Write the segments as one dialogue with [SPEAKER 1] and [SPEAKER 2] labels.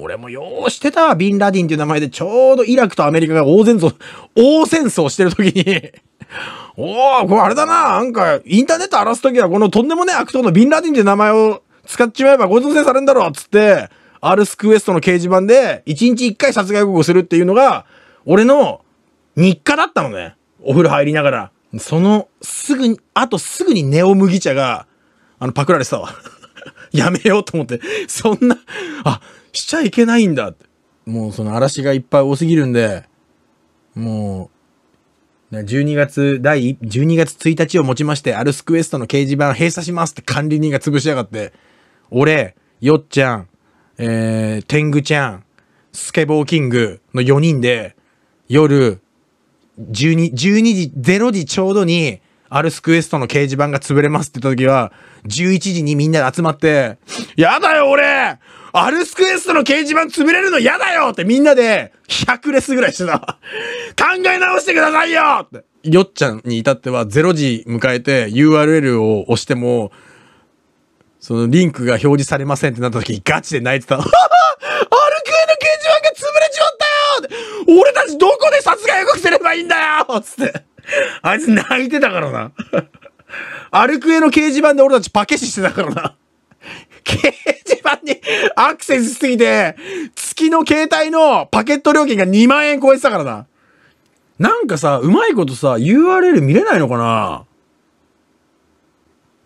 [SPEAKER 1] 俺もようしてたわ、ビンラディンっていう名前で、ちょうどイラクとアメリカが大戦争、大戦争してる時に おおこれあれだな、なんか、インターネット荒らす時は、このとんでもねえ悪党のビンラディンっていう名前を使っちまえばご存知されるんだろう、つって、アルスクエストの掲示板で、1日1回殺害予告するっていうのが、俺の日課だったのね。お風呂入りながら。その、すぐに、あとすぐにネオ麦茶が、あの、パクられてたわ。やめようと思って。そんな、あ、しちゃいけないんだって。もうその嵐がいっぱい多すぎるんで、もう、12月第、12月1日をもちまして、アルスクエストの掲示板閉鎖しますって管理人が潰しやがって、俺、よっちゃん、えー、天狗ちゃん、スケボーキングの4人で、夜、12、12時、0時ちょうどに、アルスクエストの掲示板が潰れますって言った時は、11時にみんなで集まって、やだよ俺アルスクエストの掲示板潰れるの嫌だよってみんなで、100レスぐらいしてた。考え直してくださいよって。よっちゃんに至っては0時迎えて URL を押しても、そのリンクが表示されませんってなった時ガチで泣いてた。アルクエの掲示板が潰れちまったよ俺たちどこで殺害予告すればいいんだよつって。あいつ泣いてたからな。アルクエの掲示板で俺たちパケシしてたからな。掲示板に アクセスしすぎて、月の携帯のパケット料金が2万円超えてたからな。なんかさ、うまいことさ、URL 見れないのかな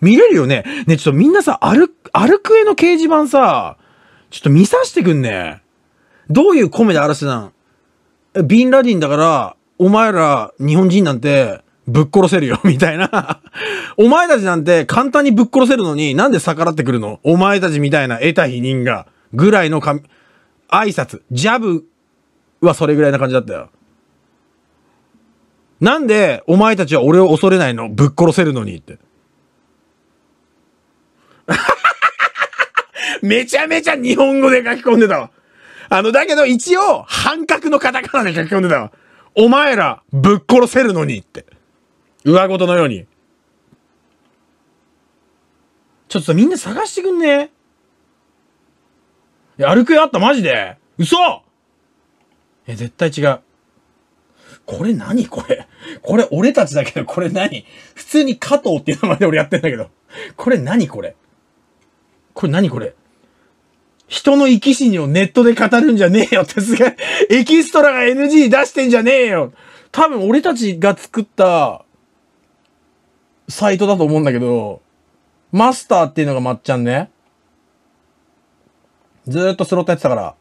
[SPEAKER 1] 見れるよね。ね、ちょっとみんなさ、ある、アルクエの掲示板さ、ちょっと見さしてくんね。どういうコメであらしてたんビンラディンだから、お前ら日本人なんてぶっ殺せるよ、みたいなお前たちなんて簡単にぶっ殺せるのになんで逆らってくるのお前たちみたいな得た否認が、ぐらいのか、挨拶、ジャブはそれぐらいな感じだったよ。なんでお前たちは俺を恐れないのぶっ殺せるのにって。めちゃめちゃ日本語で書き込んでたわ。あの、だけど一応、半角のカタカナで書き込んでたわ。お前ら、ぶっ殺せるのにって。上ごとのように。ちょっとみんな探してくんねいや、歩くよあったマジで嘘え、絶対違う。これ何これ。これ俺たちだけど、これ何普通に加藤っていう名前で俺やってんだけど。これ何これ。これ何これ。人の生き死にをネットで語るんじゃねえよってすげえ、エキストラが NG 出してんじゃねえよ多分俺たちが作ったサイトだと思うんだけど、マスターっていうのがまっちゃんね。ずーっとスロットやってたから。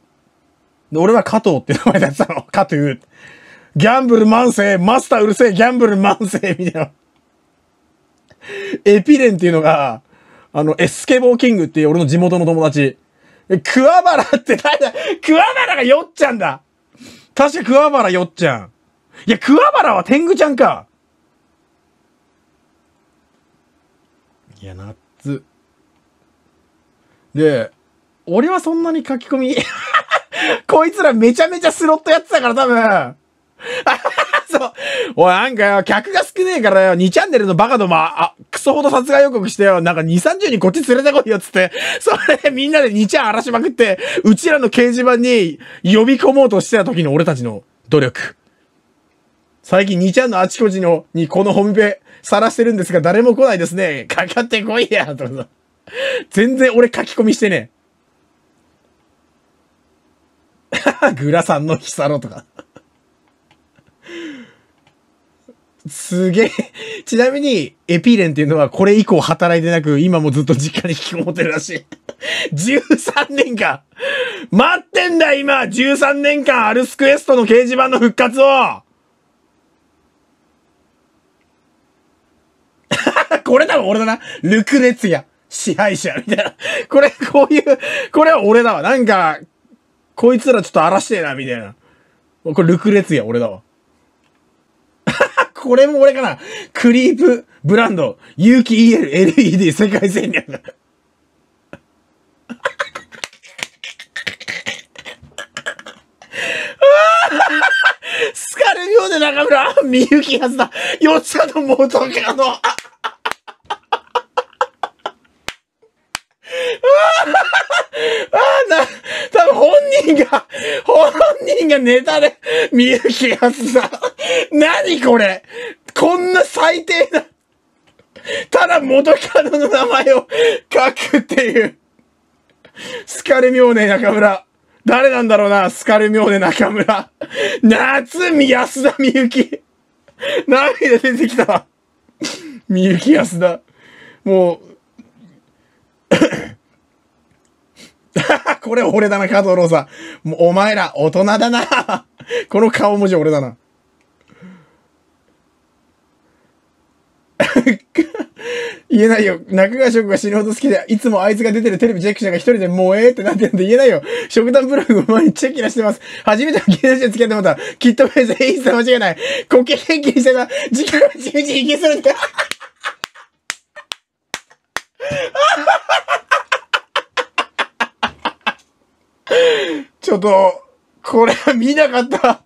[SPEAKER 1] で、俺は加藤っていう名前でやってたの。加藤。ギャンブル万世、マスターうるせえ、ギャンブル万世、みたいな。エピレンっていうのが、あの、エスケボーキングっていう俺の地元の友達。桑原ってなんだ桑原がよっちゃんだ確か桑原よっちゃん。いや、桑原は天狗ちゃんか。いや、ナッツ。で、俺はそんなに書き込み こいつらめちゃめちゃスロットやってたから多分、そうおい、なんかよ、客が少ねえからよ、2チャンネルのバカども、あ、クソほど殺害予告してよ、なんか2、30人こっち連れてこいよ、つって。それ、みんなで2チャン荒らしまくって、うちらの掲示板に呼び込もうとしてた時の俺たちの努力。最近2ちゃんのあちこちの、にこの本部、晒してるんですが、誰も来ないですね。かかってこいや、とか全然俺書き込みしてね。グラさんのヒサロとかすげえ。ちなみに、エピレンっていうのはこれ以降働いてなく、今もずっと実家に引きこもってるらしい。13 年間待ってんだ今 !13 年間アルスクエストの掲示板の復活を これだ分俺だな。ルクレツヤ。支配者みたいな。これ、こういう、これは俺だわ。なんか、こいつらちょっと荒らしてえな、みたいな。これルクレツヤ、俺だわ。これも俺かな。クリープブランド、有機 EL LED 世界戦略。スカルビオで中村、みゆきはずだ。よっちゃんの元カノ。ああ、な、多分本人が、本人がネタで見る気がすさ。何これこんな最低な、ただ元カノの名前を書くっていう。スカルミョーネ中村。誰なんだろうな、スカルミョーネ中村。夏見安田みゆき。涙出てきた。みゆき安田。もう、これ俺だな、加藤郎さん。もうお前ら、大人だな。この顔文字俺だな。言えないよ。中川翔子が死ぬほど好きで、いつもあいつが出てるテレビチェックョンが一人でもうええってなってるんで言えないよ。食談ブログ前にチェッキ出してます。初めての芸能人合ってもた。きっと別にインス間違いない。固形変形した時間は10時いけするんだ。ちょっと、これ見なかった。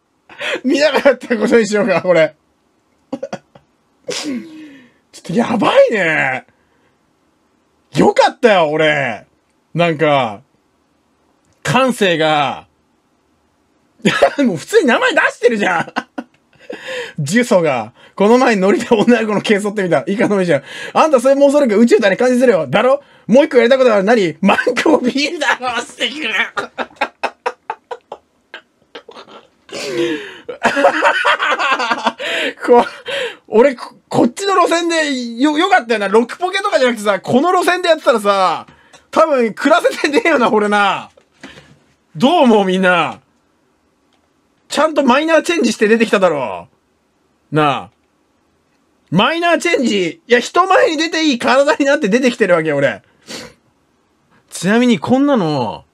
[SPEAKER 1] 見なかったことにしようか、これ。ちょっとやばいね。よかったよ、俺。なんか、感性が、もう普通に名前出してるじゃん。ジュソが、この前乗りた女の子の軽装ってみた。いいかのみじゃん。あんたそれ妄想力宇宙だに感じするよ。だろもう一個やりたいことは何マンコをビールだろ素敵な。こ俺こ、こっちの路線でよ、よかったよな。ロックポケとかじゃなくてさ、この路線でやってたらさ、多分暮らせてねえよな、俺な。どう思うみんな。ちゃんとマイナーチェンジして出てきただろう。なあ。マイナーチェンジ、いや、人前に出ていい体になって出てきてるわけよ、俺。ちなみにこんなの、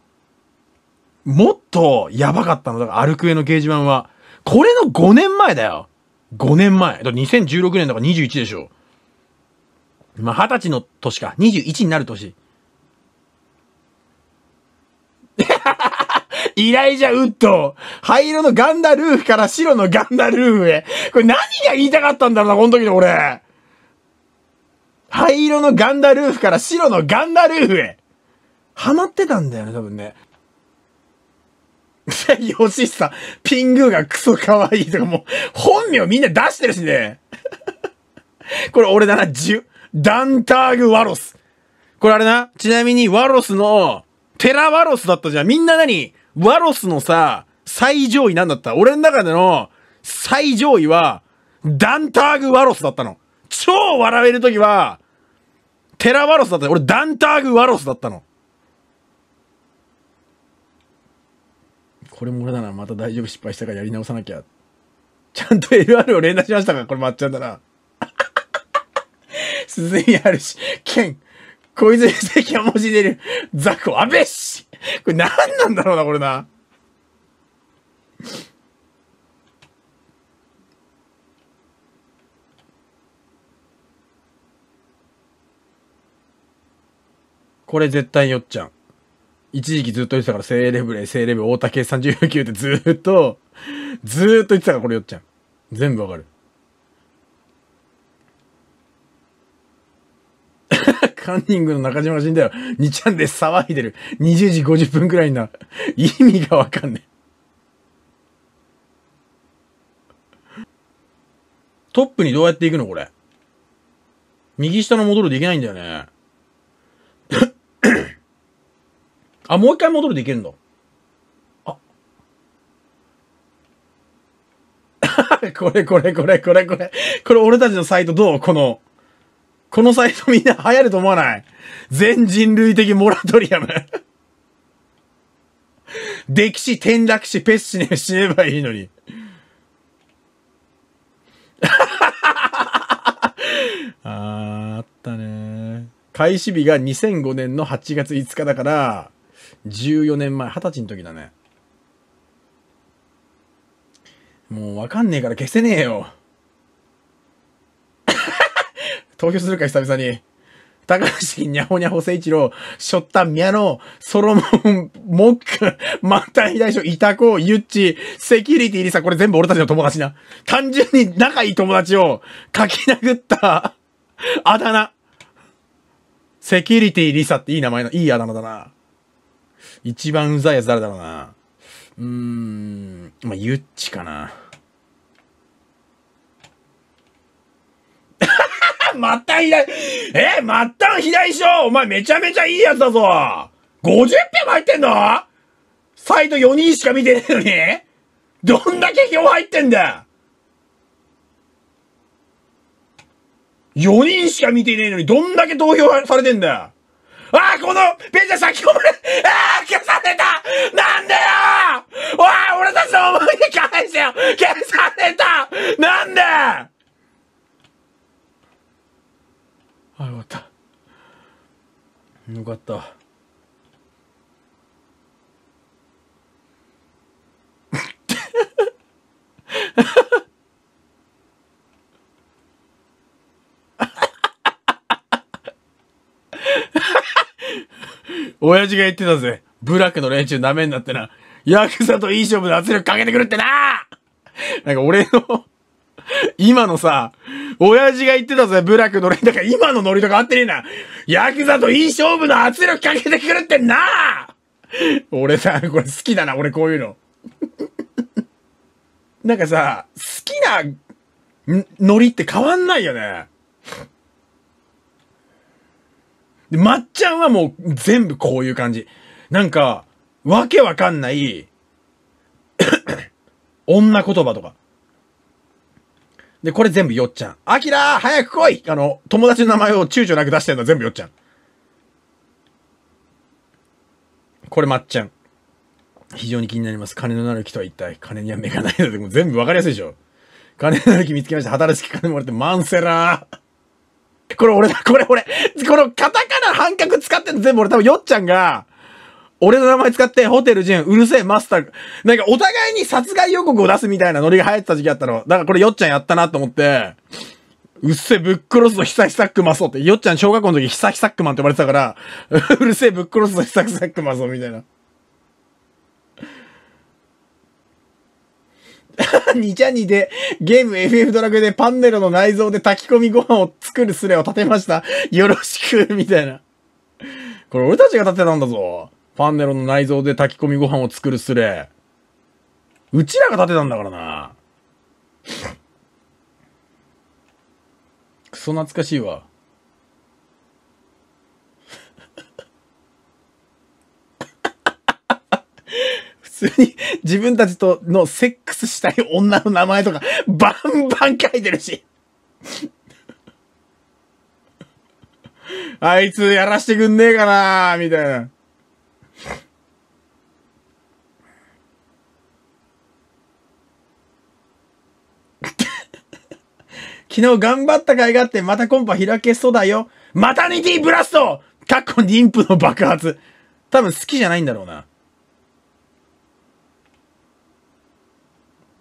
[SPEAKER 1] もっとやばかったの。だから、アルクエの掲示板は。これの5年前だよ。5年前。だ2016年だから21でしょ。まあ、20歳の年か。21になる年。イライジャウッド。灰色のガンダルーフから白のガンダルーフへ。これ何が言いたかったんだろうな、この時の俺。灰色のガンダルーフから白のガンダルーフへ。ハマってたんだよね、多分ね。よ しさピングーがクソ可愛いとかもう、本名みんな出してるしね。これ俺だな、ジュ、ダンターグ・ワロス。これあれな、ちなみにワロスの、テラ・ワロスだったじゃん。みんな何ワロスのさ、最上位なんだった俺の中での最上位は、ダンターグ・ワロスだったの。超笑えるときは、テラ・ワロスだった。俺、ダンターグ・ワロスだったの。これも俺だな、また大丈夫失敗したからやり直さなきゃ。ちゃんと LR を連打しましたかこれまっちゃんだな。鈴井あるし、剣、小泉関は文字出る、ザコ、安倍氏これ何なんだろうな、これな。これ絶対よっちゃん。一時期ずっと言ってたから、セーレブレ、セーレブ、大竹三十九9ってずっと、ずっと言ってたから、これよっちゃん。全部わかる。カンニングの中島が死んだよ。2ちゃんで騒いでる。20時50分くらいな。意味がわかんねえ。トップにどうやって行くのこれ。右下の戻るできないんだよね。あ、もう一回戻るでいけるのあ。これこれこれこれこれ。これ俺たちのサイトどうこの。このサイトみんな流行ると思わない全人類的モラトリアム溺死、転落死、ペッシネ死ねばいいのに ああ、あったね。開始日が2005年の8月5日だから、14年前、二十歳の時だね。もうわかんねえから消せねえよ。投票するか、久々に。高橋、にゃほにゃほ聖一郎、しょったみやろう、ソロモン、モック、満タン大将、いたこ、ゆっち、セキュリティリさ、これ全部俺たちの友達な。単純に仲いい友達を書き殴った、あだ名。セキュリティリサっていい名前の、いいあだ名だな。一番うざいやつ誰だろうな。うーん、まあ、ゆっちかな。また左、えまた左賞お前めちゃめちゃいいやつだぞ !50 票入ってんのサイト4人しか見てねえのにどんだけ票入ってんだ !4 人しか見てねえのにどんだけ投票されてんだああ、このペンジャー先込まれ、ああ、消されたなんでよおい、俺たちの思い出返せよ消されたなんであ、よかった。よかった。ha! 親父が言ってたぜ。ブラックの連中ダメになってな。ヤクザといい勝負で圧力かけてくるってななんか俺の今のさ、親父が言ってたぜ、ブラックの連中。だから今のノリとか合ってねえな。ヤクザといい勝負の圧力かけてくるってな俺さ、これ好きだな、俺こういうの。なんかさ、好きな、ノリって変わんないよね。で、まっちゃんはもう全部こういう感じ。なんか、わけわかんない 女言葉とか。で、これ全部よっちゃん。あきら早く来いあの、友達の名前を躊躇なく出してるのは全部よっちゃん。これまっちゃん。非常に気になります。金のなる木とは一体。金には目がないので、もう全部わかりやすいでしょ。金のなる木見つけました。働き金もらって、マンセラーこれ俺だ、これ俺。このカタカナ半角使ってんの全部俺多分よっちゃんが、俺の名前使って、ホテルジェン、うるせえ、マスター。なんかお互いに殺害予告を出すみたいなノリが流行ってた時期あったの。だからこれよっちゃんやったなと思って、うっせえ、ぶっ殺すぞ、ひさひさくまそうって。よっちゃん小学校の時、ひさひさくまんって言われてたから、うるせえ、ぶっ殺すぞ、ひさひさくまそうみたいな。ニチャニでゲーム FF ドラクエでパンネロの内臓で炊き込みご飯を作るスレを立てました。よろしく、みたいな。これ俺たちが立てたんだぞ。パンネロの内臓で炊き込みご飯を作るスレ。うちらが立てたんだからな。クソ懐かしいわ。通に自分たちとのセックスしたい女の名前とかバンバン書いてるし。あいつやらしてくんねえかなみたいな。昨日頑張った甲斐があってまたコンパ開けそうだよ。マタニティブラストかっこ妊婦の爆発。多分好きじゃないんだろうな。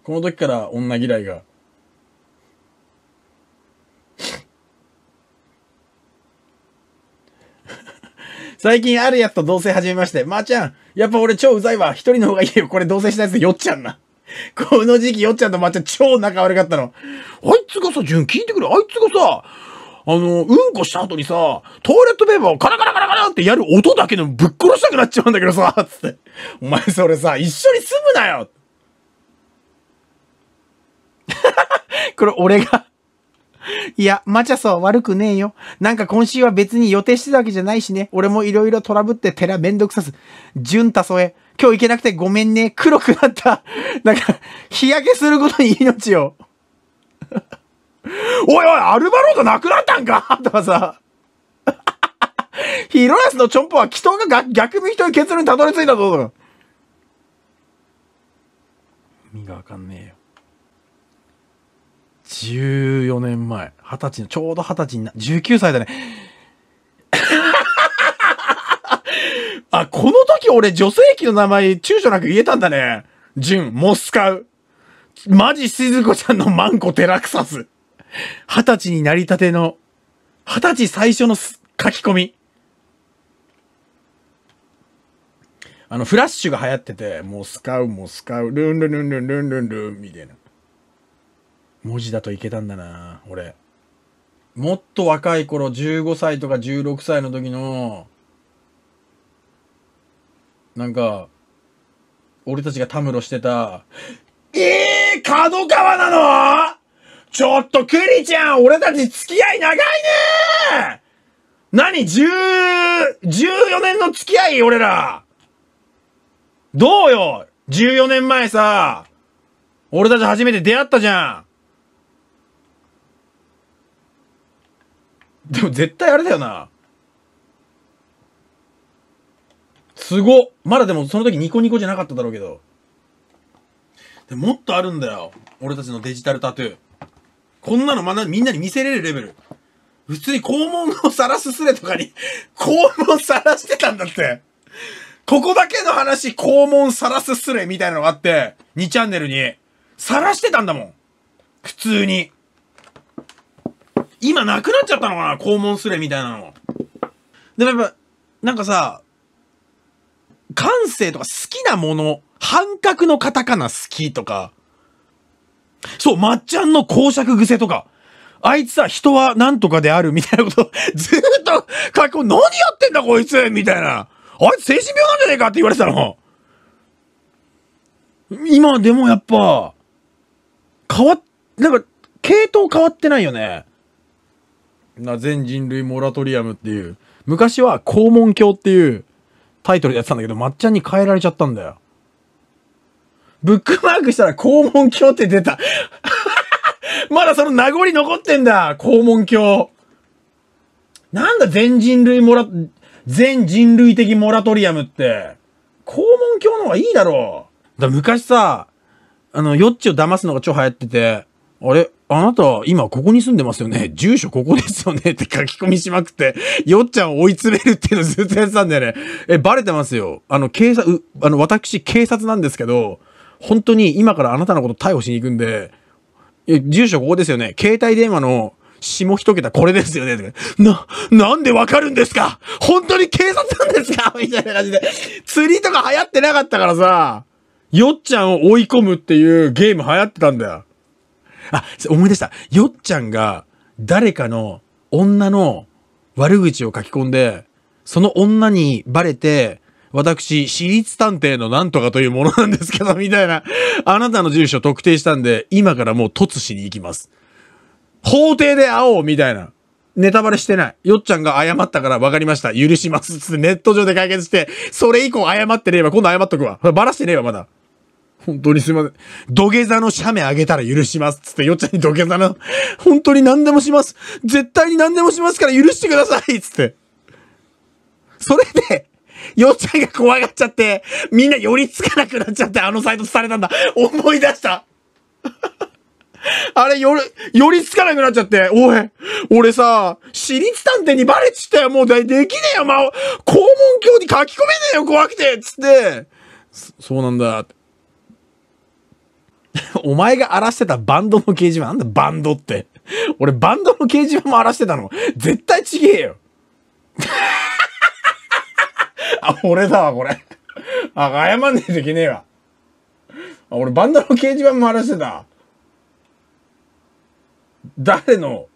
[SPEAKER 1] この時から女嫌いが。最近あるやつと同棲始めまして。まー、あ、ちゃん、やっぱ俺超うざいわ。一人の方がいいよ。これ同棲したやつよっちゃんな。この時期よっちゃんとまーちゃん超仲悪かったの。あいつがさ、ん、聞いてくれ。あいつがさ、あの、うんこした後にさ、トイレットペーパーをカラカラカラカラってやる音だけでもぶっ殺したくなっちゃうんだけどさ、つって。お前それさ、一緒に住むなよこれ俺が いや、マチャソは悪くねえよ。なんか今週は別に予定してたわけじゃないしね。俺も色々トラブって寺めんどくさす。純多添え。今日行けなくてごめんね。黒くなった。なんか、日焼けすることに命を。おいおい、アルバロードなくなったんかとかさ。ヒロラスのチョンポは祈祷が逆向きという結論にたどり着いたぞ意味がわかんねえよ。14年前。二十歳の、ちょうど二十歳にな、19歳だね。あ、この時俺女性器の名前躊躇なく言えたんだね。ジュン、モスカウ。マジし子ちゃんのマンコテラクサス。二十歳になりたての、二十歳最初の書き込み。あの、フラッシュが流行ってて、モスカウ、モスカウ、ルンルンルンルンルンルンルンみたいな。文字だといけたんだな俺。もっと若い頃、15歳とか16歳の時の、なんか、俺たちがたむろしてた、えぇ、ー、角川なのちょっとクリちゃん、俺たち付き合い長いね何十、14年の付き合い俺ら。どうよ ?14 年前さ、俺たち初めて出会ったじゃん。でも絶対あれだよな。すごまだでもその時ニコニコじゃなかっただろうけど。でもっとあるんだよ。俺たちのデジタルタトゥー。こんなのまだみんなに見せれるレベル。普通に肛門をらすすれとかに肛門晒してたんだって。ここだけの話、肛門さらすすれみたいなのがあって、2チャンネルに。晒してたんだもん。普通に。今なくなっちゃったのかな肛門スレみたいなの。でもやっぱ、なんかさ、感性とか好きなもの、半角のカタカナ好きとか、そう、まっちゃんの公爵癖とか、あいつさ、人は何とかであるみたいなこと、ずっと書き込む、何やってんだこいつみたいな。あいつ精神病なんじゃねえかって言われてたの。今でもやっぱ、変わっ、なんか、系統変わってないよね。な全人類モラトリアムっていう、昔は肛門教っていうタイトルでやってたんだけど、まっちゃんに変えられちゃったんだよ。ブックマークしたら肛門教って出た。まだその名残残ってんだ肛門教。なんだ全人類モラ、全人類的モラトリアムって。肛門教の方がいいだろう。だ昔さ、あの、よっちを騙すのが超流行ってて、あれあなた、今ここに住んでますよね住所ここですよねって書き込みしまくって、よっちゃんを追い詰めるっていうのずっとやってたんだよね。え、バレてますよ。あの、警察、あの、私、警察なんですけど、本当に今からあなたのこと逮捕しに行くんで、え、住所ここですよね携帯電話の下一桁これですよねな、なんでわかるんですか本当に警察なんですか みたいな感じで。釣りとか流行ってなかったからさ、よっちゃんを追い込むっていうゲーム流行ってたんだよ。あ、思い出した。よっちゃんが誰かの女の悪口を書き込んで、その女にバレて、私、私立探偵のなんとかというものなんですけど、みたいな。あなたの住所特定したんで、今からもう突しに行きます。法廷で会おうみたいな。ネタバレしてない。よっちゃんが謝ったから分かりました。許します。つってネット上で解決して、それ以降謝ってねえ今度謝っとくわ。バラしてねえわ、まだ。本当にすいません。土下座の写メあげたら許します。つって、よっちゃんに土下座の、本当に何でもします。絶対に何でもしますから許してくださいつって。それで、よっちゃんが怖がっちゃって、みんな寄りつかなくなっちゃって、あのサイトされたんだ。思い出した。あれ、よ、寄りつかなくなっちゃって、おい、俺さ、私立探偵にバレちったよ、もうでできねえよ、まあ、肛門鏡に書き込めねえよ、怖くてつって、そそうなんだ、って。お前が荒らしてたバンドの掲示板なんだバンドって。俺バンドの掲示板も荒らしてたの。絶対ちげえよ。あ、俺だわ、これ。あ、謝んないといけねえわ。あ、俺バンドの掲示板も荒らしてた。誰の、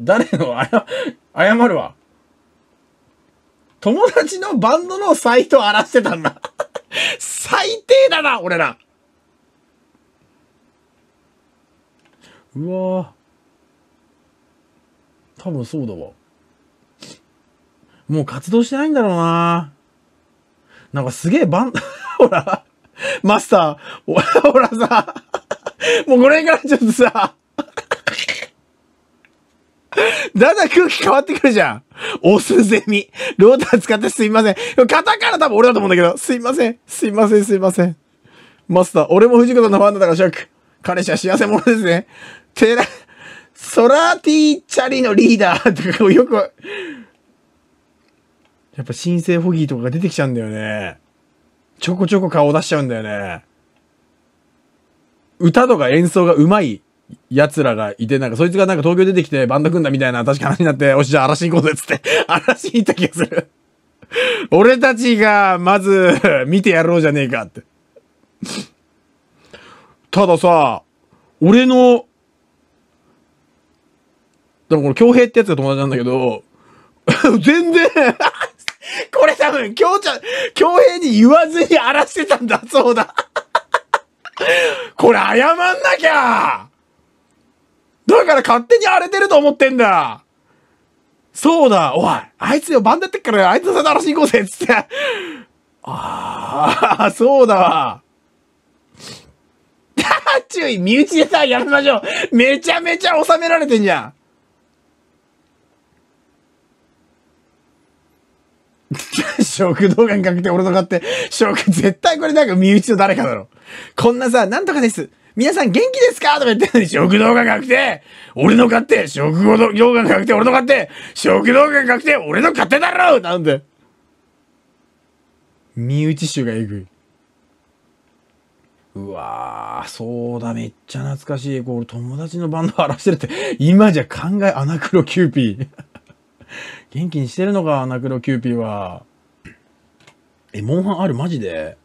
[SPEAKER 1] 誰の、あや、謝るわ。友達のバンドのサイト荒らしてたんだ。最低だな、俺ら。うわ多分そうだわ。もう活動してないんだろうななんかすげえバン、ほら、マスター、ほらさ、もうこれからちょっとさ、だんだん空気変わってくるじゃん。オスゼミ。ローター使ってすいません。片から多分俺だと思うんだけど。すいません。すいません、すいません。マスター、俺も藤子さんのファンだからショック。彼氏は幸せ者ですね。てら、ソラーティーチャリのリーダーとかよく、やっぱ新生フォギーとかが出てきちゃうんだよね。ちょこちょこ顔出しちゃうんだよね。歌とか演奏がうまい奴らがいて、なんか、そいつがなんか東京出てきてバンド組んだみたいな確か話になって、おし、じゃあ嵐行こうぜっつって、嵐 行った気がする。俺たちが、まず、見てやろうじゃねえかって。たださ、俺の、でもこの京平ってやつが友達なんだけど、全然これ多分、京ちゃん、京平に言わずに荒らしてたんだ、そうだこれ謝んなきゃだから勝手に荒れてると思ってんだそうだ、おい、あいつよ、バンダってっから、あいつのさ、嵐行こうぜっつって。ああ、そうだわ。注意、身内でさ、やめましょう。めちゃめちゃ収められてんじゃん。食道がんかけて俺とかって、食、絶対これなんか身内の誰かだろ。こんなさ、なんとかです。皆さん元気ですかとか言ってのに、食堂が確定俺の勝手食後の動画が確定俺の勝手食堂が確定俺の勝手だろなんで身内臭がえぐい。うわー、そうだ、めっちゃ懐かしい。これ友達のバンド荒らしてるって、今じゃ考え、アナクロキューピー。元気にしてるのか、アナクロキューピーは。え、モンハンあるマジで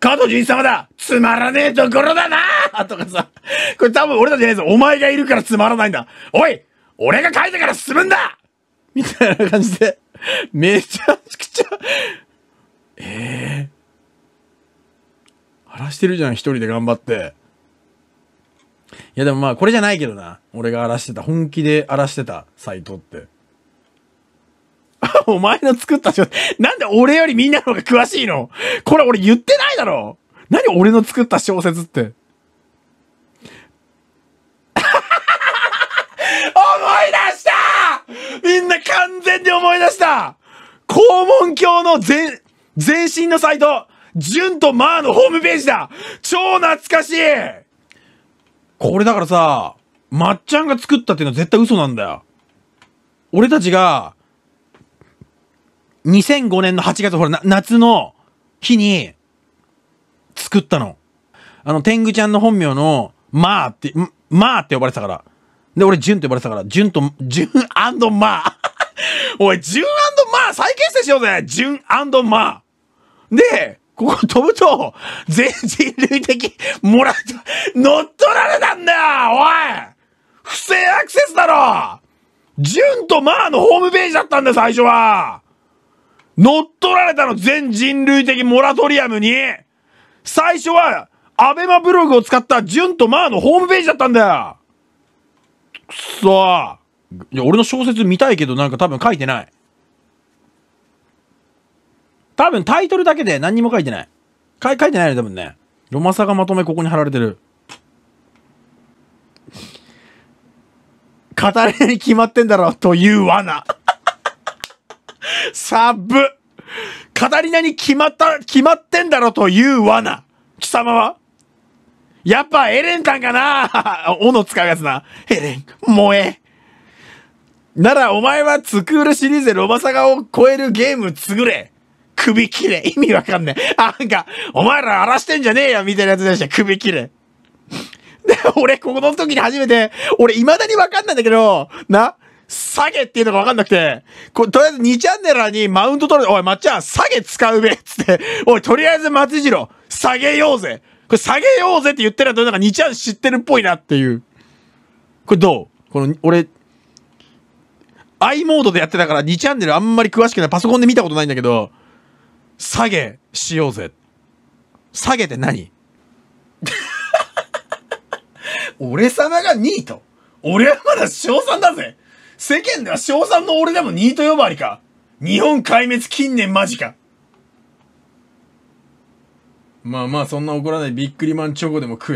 [SPEAKER 1] 加藤純一様だつまらねえところだなとかさ。これ多分俺ちじゃないぞ。お前がいるからつまらないんだ。おい俺が書いたから進むんだみたいな感じで、めちゃくちゃ、ええー。荒らしてるじゃん、一人で頑張って。いやでもまあ、これじゃないけどな。俺が荒らしてた。本気で荒らしてた、サイトって。お前の作った小説、なんで俺よりみんなの方が詳しいのこれ俺言ってないだろ何俺の作った小説って。思い出したみんな完全に思い出した肛門教の全、全身のサイト、純とマーのホームページだ超懐かしいこれだからさ、まっちゃんが作ったっていうのは絶対嘘なんだよ。俺たちが、2005年の8月、ほら、夏の日に作ったの。あの、天狗ちゃんの本名の、まあって、まあって呼ばれてたから。で、俺、じゅんって呼ばれてたから、じゅんと、ジュンまあ。おい、ジュンまあ、再結成しようぜジュンまあ。で、ここ飛ぶと、全人類的、もらった、乗っ取られたんだよおい不正アクセスだろジュンとまあのホームページだったんだよ、最初は乗っ取られたの全人類的モラトリアムに最初は、アベマブログを使ったジュンとマーのホームページだったんだよくそいや、俺の小説見たいけどなんか多分書いてない。多分タイトルだけで何にも書いてない。書いてないね、多分ね。ロマサがまとめここに貼られてる。語れに決まってんだろ、という罠。サブカタリナに決まった、決まってんだろという罠。貴様はやっぱエレンタンかな 斧使うやつな。エレン、萌え。ならお前はツクールシリーズでロバサガを超えるゲーム作れ。首切れ。意味わかんねえ。あ、なんか、お前ら荒らしてんじゃねえよみたいなやつでした。首切れ。で、俺、この時に初めて、俺、未だにわかんないんだけど、な、下げっていうのが分かんなくて、こう、とりあえず2チャンネルにマウント取る、おい、まっちゃん、下げ使うべっつって、おい、とりあえず松次郎、下げようぜこれ下げようぜって言ってるとなんか2チャン知ってるっぽいなっていう。これどうこの、俺、i モードでやってたから2チャンネルあんまり詳しくない。パソコンで見たことないんだけど、下げしようぜ。下げて何 俺様が2位と。俺はまだ小3だぜ。世間では賞賛の俺でもニート呼ばわりか。日本壊滅近年ジか。まあまあ、そんな怒らないビックリマンチョコでも食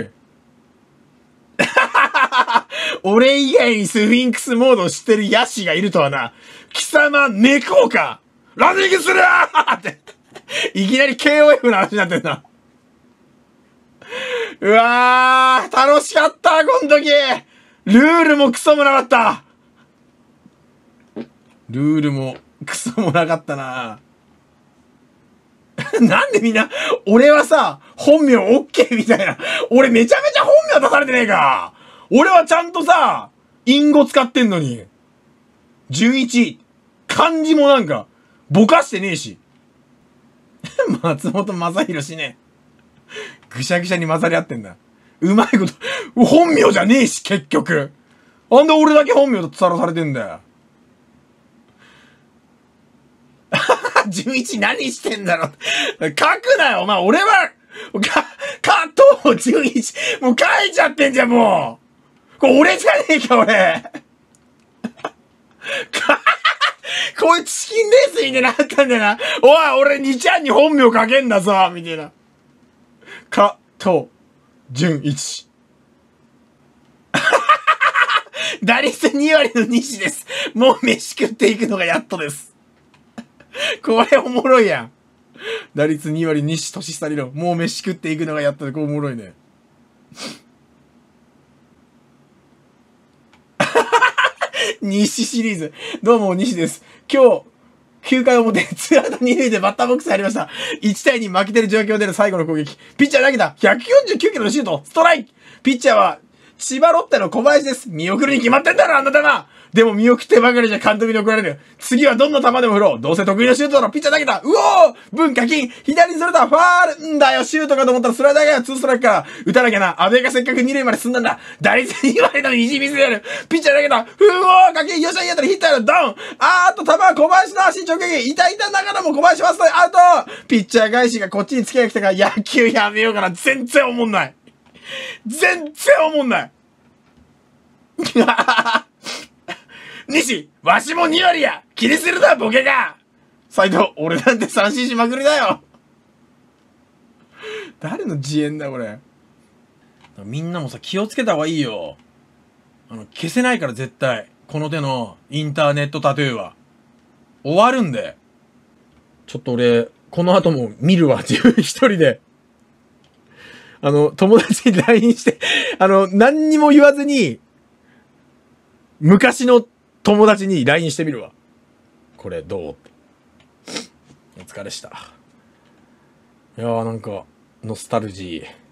[SPEAKER 1] え。俺以外にスフィンクスモードを知ってるヤシがいるとはな。貴様、猫かランニングするって いきなり KOF の話になってんな。うわー、楽しかった、この時ルールもクソもなかったルールもクソもなかったな なんでみんな、俺はさ、本名 OK みたいな。俺めちゃめちゃ本名出されてねえか。俺はちゃんとさ、隠語使ってんのに。11。漢字もなんか、ぼかしてねえし。松本正宏しねえ。ぐしゃぐしゃに混ざり合ってんだ。うまいこと、本名じゃねえし、結局。なんで俺だけ本名とさらされてんだよ。純一何してんだろう。書くなよ、お前、俺は、か、加藤純一、もう書いちゃってんじゃん、もう。これ俺じゃねえか、俺。こいつチキンレースみたいなあったんだよな。おい、俺、にちゃんに本名書けんだぞ、みたいな。加藤純一。打率2割の西です。もう飯食っていくのがやっとです。これおもろいやん。打率2割西年下理論。もう飯食っていくのがやったとこおもろいね。西 シリーズ。どうも、西です。今日、9回表、ツーアウト2塁でバッターボックス入りました。1対2負けてる状況での最後の攻撃。ピッチャー投げた !149 キロのシュートストライクピッチャーは、千葉ロッテの小林です見送りに決まってんだろ、あんな球でも見送ってばかりじゃ監督に怒られる。次はどんな球でも振ろう。どうせ得意のシュートだろ。ピッチャー投げた。うおー文化金左にそれたファールんだよシュートかと思ったらスライダーがツーストライクから。打たなきゃな。安倍がせっかく2塁まで進んだんだ。打率2割の意地見せやる。ピッチャー投げた。ふおー課金よしゃいやったらヒッターダドンあーっと球は小林の足直撃。いたいたながらも小林ファーストアウトピッチャー返しがこっちに付き合い来たから野球やめようかな。全然思んない。全然思んない。西、わしも2割や気にするな、ボケが斎藤、俺なんて三振しまくりだよ誰の自演だ、これ。みんなもさ、気をつけた方がいいよ。あの、消せないから絶対。この手のインターネットタトゥーは。終わるんで。ちょっと俺、この後も見るわ、自分一人で。あの、友達に LINE してあの、何にも言わずに、昔の友達に LINE してみるわ。これどうお疲れした。いやーなんか、ノスタルジー。